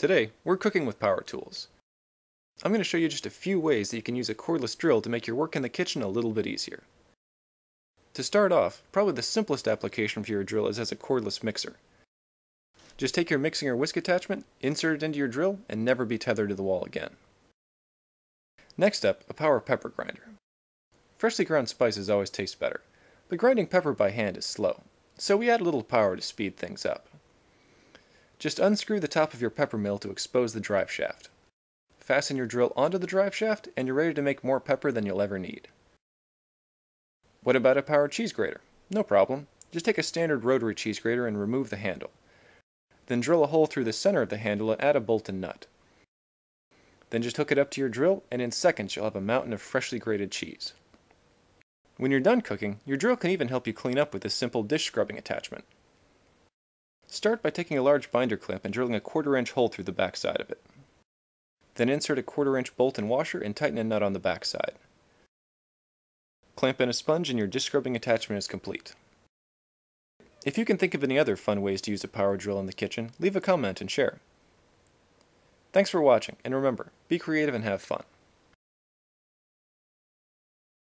Today, we're cooking with power tools. I'm going to show you just a few ways that you can use a cordless drill to make your work in the kitchen a little bit easier. To start off, probably the simplest application for your drill is as a cordless mixer. Just take your mixing or whisk attachment, insert it into your drill, and never be tethered to the wall again. Next up, a power pepper grinder. Freshly ground spices always taste better, but grinding pepper by hand is slow, so we add a little power to speed things up. Just unscrew the top of your pepper mill to expose the drive shaft. Fasten your drill onto the drive shaft, and you're ready to make more pepper than you'll ever need. What about a power cheese grater? No problem. Just take a standard rotary cheese grater and remove the handle. Then drill a hole through the center of the handle and add a bolt and nut. Then just hook it up to your drill, and in seconds you'll have a mountain of freshly grated cheese. When you're done cooking, your drill can even help you clean up with this simple dish scrubbing attachment. Start by taking a large binder clip and drilling a quarter inch hole through the backside of it. Then insert a quarter inch bolt and washer and tighten a nut on the backside. Clamp in a sponge and your disc scrubbing attachment is complete. If you can think of any other fun ways to use a power drill in the kitchen, leave a comment and share. Thanks for watching, and remember, be creative and have fun.